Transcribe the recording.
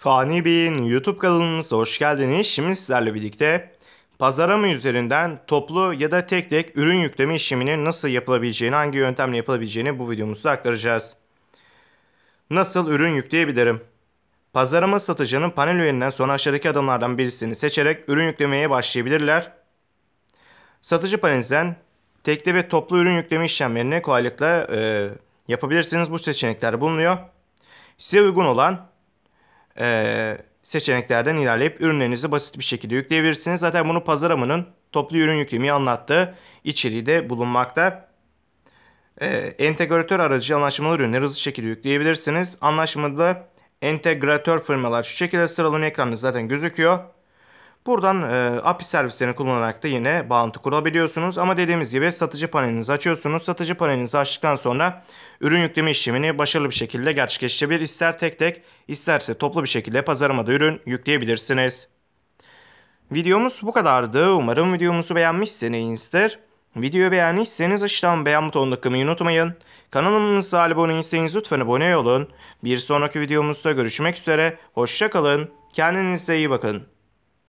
Fani Bey'in YouTube kanalımıza hoş geldiniz. Şimdi sizlerle birlikte pazarama üzerinden toplu ya da tek tek ürün yükleme işleminin nasıl yapılabileceğini, hangi yöntemle yapılabileceğini bu videomuzda aktaracağız. Nasıl ürün yükleyebilirim? Pazarama satıcının panel üyelinden sonra aşağıdaki adımlardan birisini seçerek ürün yüklemeye başlayabilirler. Satıcı panelinizden tekli ve toplu ürün yükleme işlemlerini kolaylıkla e, yapabilirsiniz. Bu seçenekler bulunuyor. Size uygun olan e, seçeneklerden ilerleyip ürünlerinizi basit bir şekilde yükleyebilirsiniz. Zaten bunu Pazaramı'nın toplu ürün yüklemeyi anlattığı içeriği de bulunmakta. E, entegratör aracı anlaşmalı ürünleri hızlı şekilde yükleyebilirsiniz. Anlaşmalı entegratör firmalar şu şekilde sıralanıyor ekranınız zaten gözüküyor. Buradan e, API servislerini kullanarak da yine bağlantı kurabiliyorsunuz. Ama dediğimiz gibi satıcı panelinizi açıyorsunuz. Satıcı panelinizi açtıktan sonra ürün yükleme işlemini başarılı bir şekilde gerçekleştirebilir. İster tek tek isterse toplu bir şekilde pazarlamada ürün yükleyebilirsiniz. Videomuz bu kadardı. Umarım videomuzu beğenmişsinizdir. Videoyu beğendiyseniz aşağıdan beğen butonuna tıklamayı unutmayın. Kanalımıza abone değilseniz lütfen abone olun. Bir sonraki videomuzda görüşmek üzere. Hoşçakalın. Kendinize iyi bakın.